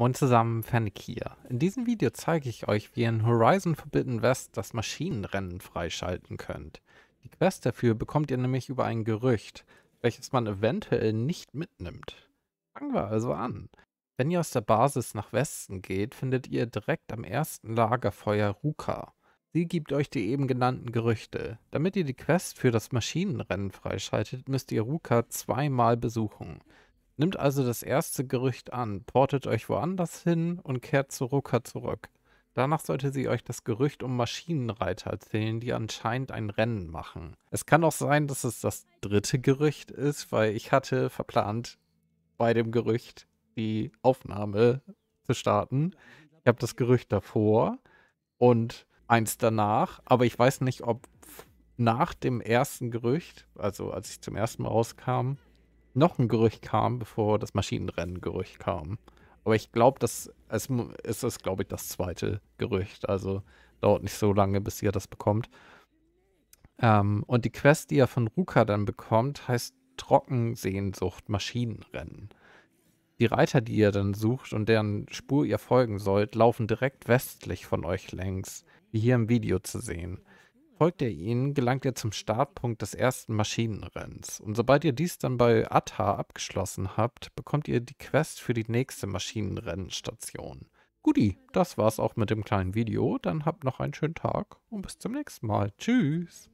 Moin zusammen, Fanikier. In diesem Video zeige ich euch, wie ihr in Horizon Forbidden West das Maschinenrennen freischalten könnt. Die Quest dafür bekommt ihr nämlich über ein Gerücht, welches man eventuell nicht mitnimmt. Fangen wir also an. Wenn ihr aus der Basis nach Westen geht, findet ihr direkt am ersten Lagerfeuer Ruka. Sie gibt euch die eben genannten Gerüchte. Damit ihr die Quest für das Maschinenrennen freischaltet, müsst ihr Ruka zweimal besuchen. Nimmt also das erste Gerücht an, portet euch woanders hin und kehrt zu Rucker zurück. Danach sollte sie euch das Gerücht um Maschinenreiter erzählen, die anscheinend ein Rennen machen. Es kann auch sein, dass es das dritte Gerücht ist, weil ich hatte verplant, bei dem Gerücht die Aufnahme zu starten. Ich habe das Gerücht davor und eins danach, aber ich weiß nicht, ob nach dem ersten Gerücht, also als ich zum ersten Mal rauskam, noch ein Gerücht kam, bevor das Maschinenrennen-Gerücht kam. Aber ich glaube, das es, ist, ist glaube ich, das zweite Gerücht. Also dauert nicht so lange, bis ihr das bekommt. Ähm, und die Quest, die ihr von Ruka dann bekommt, heißt Trockensehnsucht Maschinenrennen. Die Reiter, die ihr dann sucht und deren Spur ihr folgen sollt, laufen direkt westlich von euch längs, wie hier im Video zu sehen. Folgt ihr ihnen, gelangt ihr zum Startpunkt des ersten Maschinenrenns. Und sobald ihr dies dann bei Atta abgeschlossen habt, bekommt ihr die Quest für die nächste Maschinenrennstation. Guti, das war's auch mit dem kleinen Video. Dann habt noch einen schönen Tag und bis zum nächsten Mal. Tschüss.